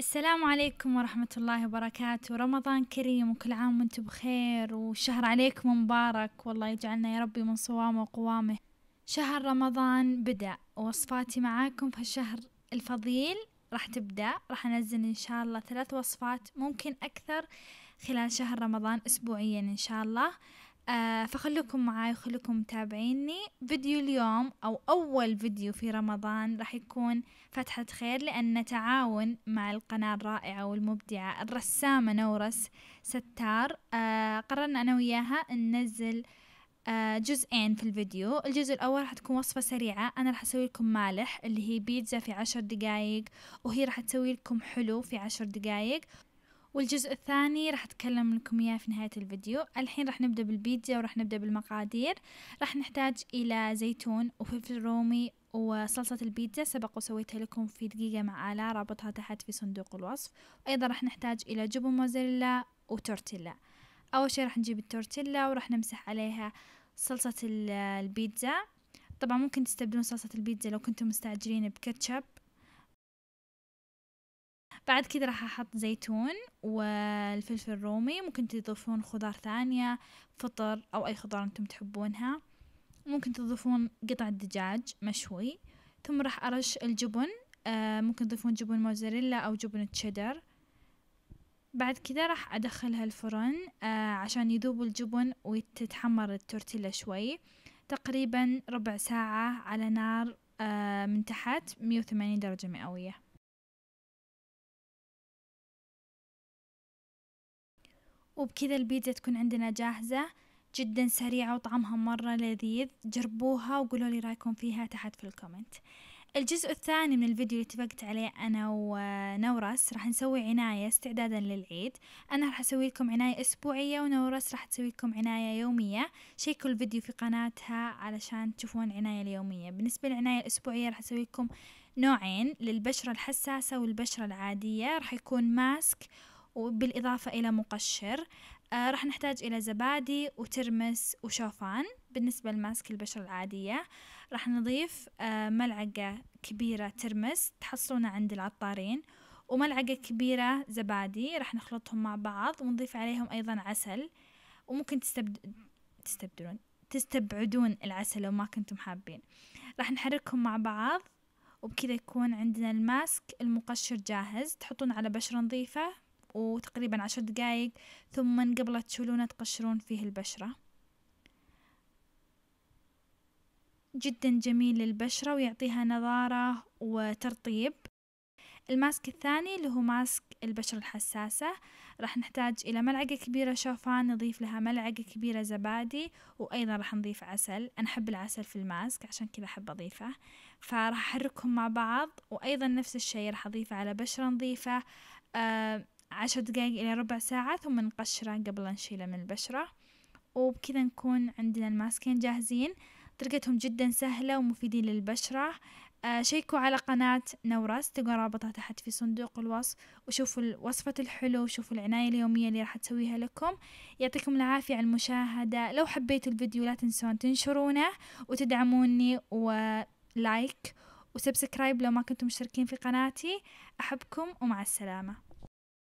السلام عليكم ورحمة الله وبركاته رمضان كريم وكل عام وانتم بخير والشهر عليكم مبارك والله يجعلنا يا ربي من صوامه وقوامه شهر رمضان بدأ وصفاتي معاكم في الشهر الفضيل راح تبدأ راح أنزل إن شاء الله ثلاث وصفات ممكن أكثر خلال شهر رمضان أسبوعيا إن شاء الله آه فخلوكم معاي وخلوكم متابعيني فيديو اليوم أو أول فيديو في رمضان راح يكون فتحة خير لأن تعاون مع القناة الرائعة والمبدعة الرسامة نورس ستار آه قررنا أنا وياها ننزل آه جزئين في الفيديو الجزء الأول راح تكون وصفة سريعة أنا راح أسوي لكم مالح اللي هي بيتزا في عشر دقايق وهي راح تسوي لكم حلو في عشر دقايق والجزء الثاني راح أتكلم لكم إياه في نهاية الفيديو الحين راح نبدأ بالبيتزا وراح نبدأ بالمقادير راح نحتاج إلى زيتون وفلفل رومي وصلصة البيتزا سبق وسويتها لكم في دقيقة مع آلاء رابطها تحت في صندوق الوصف أيضا راح نحتاج إلى جبن موزيلا وتورتيلا أول شي راح نجيب التورتيلا وراح نمسح عليها صلصة البيتزا طبعا ممكن تستبدلون صلصة البيتزا لو كنتم مستعجلين بكاتشب بعد كده راح احط زيتون والفلفل الرومي ممكن تضيفون خضار ثانية فطر او اي خضار انتم تحبونها ممكن تضيفون قطع دجاج مشوي ثم راح ارش الجبن آه ممكن تضيفون جبن موزاريلا او جبن تشيدر بعد كده راح ادخلها الفرن آه عشان يذوب الجبن وتتحمر التورتيلا شوي تقريبا ربع ساعة على نار آه من تحت مية وثمانين درجة مئوية وبكذا البيتزا تكون عندنا جاهزة جدا سريعة وطعمها مرة لذيذ جربوها وقولوا لي رايكم فيها تحت في الكومنت الجزء الثاني من الفيديو اللي اتفقت عليه انا ونورس راح نسوي عناية استعدادا للعيد انا راح اسوي لكم عناية اسبوعية ونورس راح تسوي لكم عناية يومية شيكوا الفيديو في قناتها علشان تشوفون العناية اليومية بالنسبة للعناية الاسبوعية راح اسوي لكم نوعين للبشرة الحساسة والبشرة العادية راح يكون ماسك وبالإضافة إلى مقشر آه راح نحتاج إلى زبادي وترمس وشوفان بالنسبة لماسك البشرة العادية راح نضيف آه ملعقة كبيرة ترمس تحصلونها عند العطارين وملعقة كبيرة زبادي راح نخلطهم مع بعض ونضيف عليهم أيضا عسل وممكن تستبد... تستبدلون تستبعدون العسل لو ما كنتم حابين راح نحركهم مع بعض وبكذا يكون عندنا الماسك المقشر جاهز تحطون على بشرة نظيفة وتقريبا عشر دقايق ثم قبل تشيلونه تقشرون فيه البشرة جدا جميل للبشرة ويعطيها نضارة وترطيب الماسك الثاني اللي هو ماسك البشرة الحساسة راح نحتاج إلى ملعقة كبيرة شوفان نضيف لها ملعقة كبيرة زبادي وأيضا راح نضيف عسل أنا أحب العسل في الماسك عشان كذا أحب أضيفه فراح أحركهم مع بعض وأيضا نفس الشيء راح أضيفه على بشرة نظيفة آه، عشر دقايق إلى ربع ساعة ثم نقشره قبل أن نشيله من البشرة وبكذا نكون عندنا الماسكين جاهزين طريقتهم جدا سهلة ومفيدين للبشرة آه شيكوا على قناة نورس تلقوا رابطها تحت في صندوق الوصف وشوفوا وصفة الحلو وشوفوا العناية اليومية اللي راح تسويها لكم يعطيكم العافية على المشاهدة لو حبيتوا الفيديو لا تنسون تنشرونه وتدعموني ولايك وسبسكرايب لو ما كنتم مشتركين في قناتي أحبكم ومع السلامة